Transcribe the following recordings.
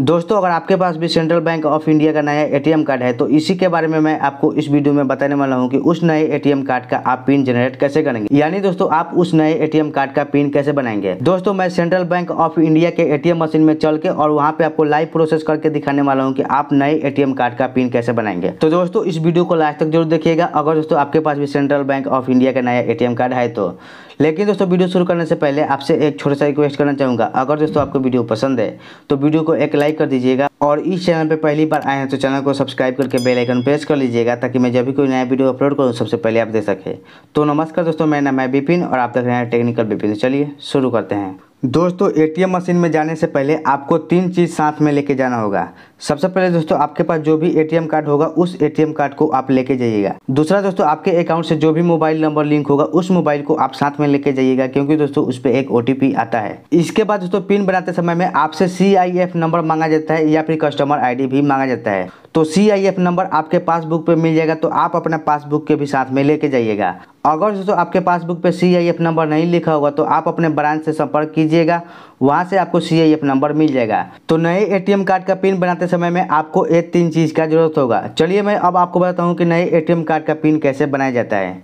दोस्तों अगर आपके पास भी सेंट्रल बैंक ऑफ इंडिया का नया एटीएम कार्ड है तो इसी के बारे में मैं आपको इस वीडियो में बताने वाला हूं कि उस नए एटीएम कार्ड का आप पिन जनरेट कैसे करेंगे यानी दोस्तों आप उस नए एटीएम कार्ड का पिन कैसे बनाएंगे दोस्तों मैं सेंट्रल बैंक ऑफ इंडिया के एटीएम मशीन में चल के और वहाँ पे आपको लाइव प्रोसेस करके दिखाने वाला हूँ की आप नए एटीएम कार्ड का पिन कैसे बनाएंगे तो दोस्तों इस वीडियो को लास्ट तक जरूर देखिएगा अगर दोस्तों आपके पास भी सेंट्रल बैंक ऑफ इंडिया का नया एटीएम कार्ड है तो लेकिन दोस्तों वीडियो शुरू करने से पहले आपसे एक छोटा सा रिक्वेस्ट करना चाहूँगा अगर दोस्तों आपको वीडियो पसंद है तो वीडियो को एक लाइक कर दीजिएगा और इस चैनल पर पहली बार आए हैं तो चैनल को सब्सक्राइब करके बेल आइकन प्रेस कर लीजिएगा ताकि मैं जब भी कोई नया वीडियो अपलोड करूँ सबसे पहले आप देख सकें तो नमस्कार दोस्तों मेरा नाम है विपिन और आप देख रहे हैं टेक्निकल विपिन तो चलिए शुरू करते हैं दोस्तों एटीएम मशीन में जाने से पहले आपको तीन चीज़ साथ में लेके जाना होगा सबसे पहले दोस्तों आपके पास जो भी एटीएम कार्ड होगा उस एटीएम कार्ड को आप लेके जाइएगा दूसरा दोस्तों आपके अकाउंट से जो भी मोबाइल नंबर लिंक होगा उस मोबाइल को आप साथ में लेके जाइएगा क्योंकि दोस्तों उस पर एक ओ आता है इसके बाद दोस्तों पिन बनाते समय में आपसे सी नंबर मांगा जाता है या फिर कस्टमर आई भी मांगा जाता है तो सीआईएफ नंबर आपके पासबुक पे मिल जाएगा तो आप अपना पासबुक के भी साथ में लेके जाइएगा अगर दोस्तों आपके पासबुक पे सीआईएफ नंबर नहीं लिखा होगा तो आप अपने ब्रांच से संपर्क कीजिएगा वहाँ से आपको सीआईएफ नंबर मिल जाएगा तो नए एटीएम कार्ड का पिन बनाते समय में आपको ये तीन चीज़ का जरूरत होगा चलिए मैं अब आपको बताता हूँ कि नए एम कार्ड का पिन कैसे बनाया जाता है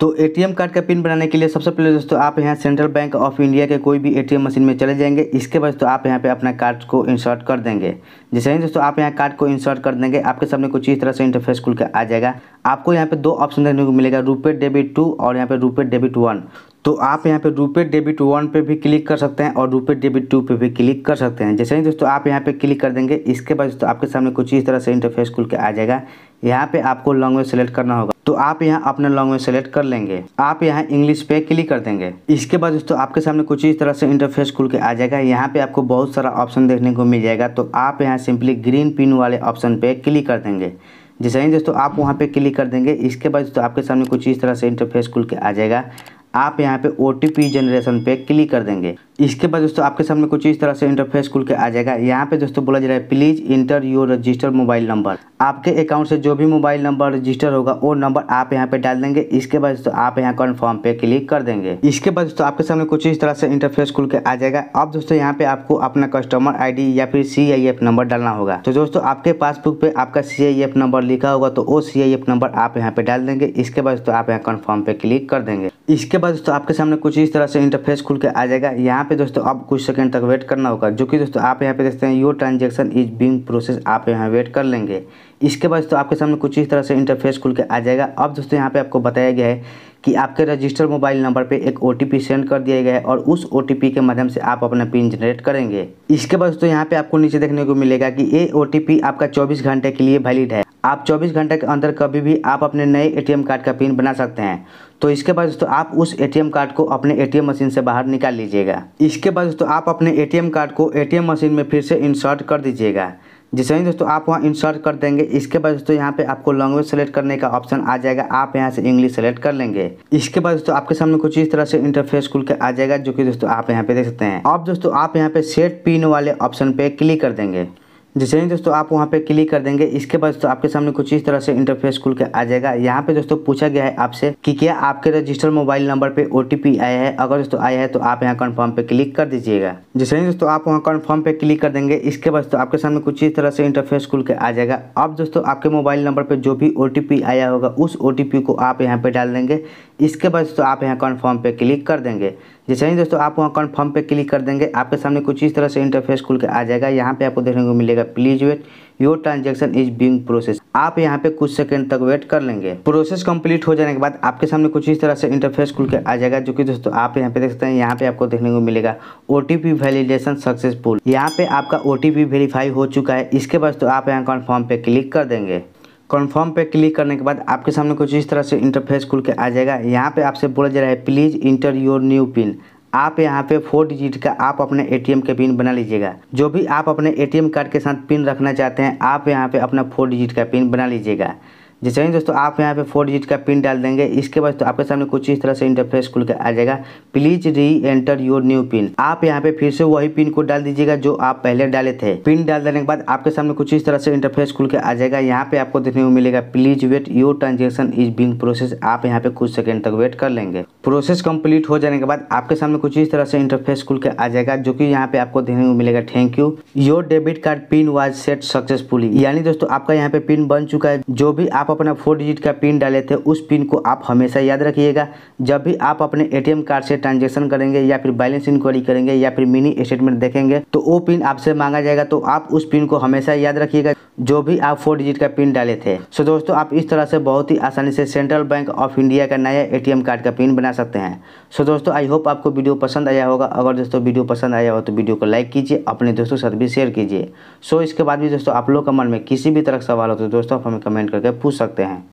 तो एटीएम कार्ड का पिन बनाने के लिए सबसे पहले दोस्तों आप यहाँ सेंट्रल बैंक ऑफ इंडिया के कोई भी एटीएम मशीन में चले जाएंगे इसके बाद तो आप यहाँ पे अपना कार्ड को इंसर्ट कर देंगे जैसे ही दोस्तों आप यहाँ कार्ड को इंसर्ट कर देंगे आपके सामने कुछ इस तरह से इंटरफेस खुल के आ जाएगा आपको यहाँ पे दो ऑप्शन देखने को मिलेगा रुपे डेबिट टू और यहाँ पे रुपे डेबिट वन तो आप यहाँ पे रुपे डेबिट वन पे भी क्लिक कर सकते हैं और रुपे डेबिट टू पे भी क्लिक कर सकते हैं जैसे ही दोस्तों आप यहाँ पे क्लिक कर देंगे इसके बाद दोस्तों आपके सामने कुछ इस तरह से इंटरफेस खुल के आ जाएगा यहाँ पे आपको लैंग्वेज सेलेक्ट करना होगा तो आप यहाँ अपना लैंग्वेज सेलेक्ट कर लेंगे आप यहाँ इंग्लिश पे क्लिक कर देंगे इसके बाद दोस्तों आपके सामने कुछ इस तरह से इंटरफेस खुल के आ जाएगा यहाँ पे आपको बहुत सारा ऑप्शन देखने को मिल जाएगा तो आप यहाँ सिंपली ग्रीन पिन वाले ऑप्शन पे क्लिक कर देंगे जैसे ही दोस्तों आप वहाँ पे क्लिक कर देंगे इसके बाद दोस्तों आपके सामने कुछ इस तरह से इंटरफेस खुल के आ जाएगा आप यहाँ पे ओ जनरेशन पे क्लिक कर देंगे इसके बाद दोस्तों आपके सामने कुछ इस तरह से इंटरफेस खुल के आ जाएगा यहाँ पे दोस्तों बोला जा रहा है please enter your register mobile number आपके अकाउंट से जो भी मोबाइल नंबर रजिस्टर होगा वो नंबर आप यहाँ पे डाल देंगे इसके बाद दोस्तों आप यहाँ कन्फर्म पे क्लिक कर देंगे इसके बाद दोस्तों आपके सामने कुछ इस तरह से इंटरफेस खुल के आ जाएगा अब दोस्तों यहाँ पे आपको अपना कस्टमर आई या फिर सी नंबर डालना होगा तो दोस्तों आपके पासबुक पे आपका सी नंबर लिखा होगा तो वो सी नंबर आप यहाँ पे डाल देंगे इसके बाद दोस्तों आप यहाँ कन्फर्म पे क्लिक कर देंगे इसके बाद दोस्तों आपके सामने कुछ इस तरह से इंटरफेस खुल के आ जाएगा यहाँ पे दोस्तों आप कुछ सेकंड तक वेट करना होगा जो कि दोस्तों आप यहाँ पे देखते हैं your transaction is being process आप यहाँ वेट कर लेंगे इसके बाद दोस्तों आपके सामने कुछ इस तरह से इंटरफेस खुल के आ जाएगा अब दोस्तों यहाँ पे आपको बताया गया है कि आपके रजिस्टर मोबाइल नंबर पे एक ओ सेंड कर दिया गया है और उस ओ के माध्यम से आप अपना पिन जनरेट करेंगे इसके बाद दोस्तों यहाँ पे आपको नीचे देखने को मिलेगा कि ये ओ आपका 24 घंटे के लिए वैलिड है आप 24 घंटे के अंदर कभी भी आप अपने नए एटीएम कार्ड का पिन बना सकते हैं तो इसके बाद दोस्तों आप उस एटीएम कार्ड को अपने एटीएम मशीन से बाहर निकाल लीजिएगा इसके बाद दोस्तों आप अपने एटीएम कार्ड को एटीएम मशीन में फिर से इंसर्ट कर दीजिएगा जैसे ही दोस्तों आप वहाँ इंसर्ट कर देंगे इसके बाद दोस्तों यहाँ पे आपको लैंग्वेज सेलेक्ट करने का ऑप्शन आ जाएगा आप यहाँ से इंग्लिश सेलेक्ट कर लेंगे इसके बाद दोस्तों आपके सामने कुछ इस तरह से इंटरफेस खुल के आ जाएगा जो कि दोस्तों आप यहाँ पे देख सकते हैं अब दोस्तों आप यहाँ पे सेट पिन वाले ऑप्शन पे क्लिक कर देंगे जैसे ही दोस्तों आप वहाँ पे क्लिक कर देंगे इसके बाद दोस्तों आपके सामने कुछ इस तरह से इंटरफेस खुल के आ जाएगा यहाँ पे दोस्तों पूछा गया है आपसे कि क्या आपके रजिस्टर मोबाइल नंबर पे ओ आया है अगर दोस्तों आया है तो आप यहाँ कन्फर्म पे क्लिक कर दीजिएगा जैसे ही दोस्तों आप वहाँ कन्फर्म पे क्लिक कर देंगे इसके बाद आपके सामने कुछ इस तरह से इंटरफेस खुल के आ जाएगा अब दोस्तों आपके मोबाइल नंबर पर जो भी ओ आया होगा उस ओ को आप यहाँ पे डाल देंगे इसके बाद दोस्तों आप यहाँ कन्फर्म पे क्लिक कर देंगे जैसे ही दोस्तों आप वहाँ कन्फर्म पे क्लिक कर देंगे आपके सामने कुछ इस तरह से इंटरफेस खुल के आ जाएगा यहाँ पे आपको देखने को मिलेगा please wait your transaction is being process आप यहाँ पे कुछ सेकंड तक वेट कर लेंगे प्रोसेस कंप्लीट हो जाने के बाद आपके सामने कुछ इस तरह से इंटरफेस खुल के आ जाएगा जो कि दोस्तों आप यहाँ पे देख सकते हैं यहाँ पे आपको देखने को मिलेगा ओ वैलिडेशन सक्सेसफुल यहाँ पे आपका ओ वेरीफाई हो चुका है इसके बाद तो आप यहाँ कन्फर्म पे क्लिक कर देंगे कन्फर्म पे क्लिक करने के बाद आपके सामने कुछ इस तरह से इंटरफेस खुल के आ जाएगा यहाँ पे आपसे बोला जा रहा है please enter your new pin आप यहाँ पे फोर डिजिट का आप अपने एटीएम के पिन बना लीजिएगा जो भी आप अपने एटीएम कार्ड के साथ पिन रखना चाहते हैं आप यहाँ पे अपना फोर डिजिट का पिन बना लीजिएगा जैसे ही दोस्तों आप यहाँ पे फोर डिजिट का पिन डाल देंगे इसके बाद तो आपके सामने कुछ इस तरह से इंटरफेस खुल के आ जाएगा प्लीज री एंटर योर न्यू पिन आप यहाँ पे फिर से वही पिन को डाल दीजिएगा जो आप पहले डाले थे पिन डाल देने के बाद आपके सामने कुछ इस तरह से इंटरफेस खुल के आ जाएगा यहाँ पे आपको देखने को मिलेगा please wait your transaction is being process आप यहाँ पे कुछ सेकेंड तक वेट कर लेंगे प्रोसेस कम्प्लीट हो जाने के बाद आपके सामने कुछ इस तरह से इंटरफेस खुल के आ जाएगा जो की यहाँ पे आपको देखने को मिलेगा thank you your debit card pin was set successfully यानी दोस्तों आपका यहाँ पे पिन बन चुका है जो भी आप अपना फोर डिजिट का पिन डाले थे उस पिन को आप हमेशा याद रखिएगा जब भी आप अपने एटीएम कार्ड से ट्रांजेक्शन करेंगे या फिर बैलेंस इंक्वायरी करेंगे या फिर मिनी स्टेटमेंट देखेंगे तो वो पिन आपसे मांगा जाएगा तो आप उस पिन को हमेशा याद रखिएगा जो भी आप फोर डिजिट का पिन डाले थे सो दोस्तों आप इस तरह से बहुत ही आसानी से सेंट्रल बैंक ऑफ इंडिया का नया एटीएम कार्ड का पिन बना सकते हैं सो दोस्तों आई होप आपको वीडियो पसंद आया होगा अगर दोस्तों वीडियो पसंद आया हो तो वीडियो को लाइक कीजिए अपने दोस्तों के साथ भी शेयर कीजिए सो इसके बाद भी दोस्तों आप लोग का मन में किसी भी तरह का सवाल हो तो दोस्तों आप हमें कमेंट करके पूछ सकते हैं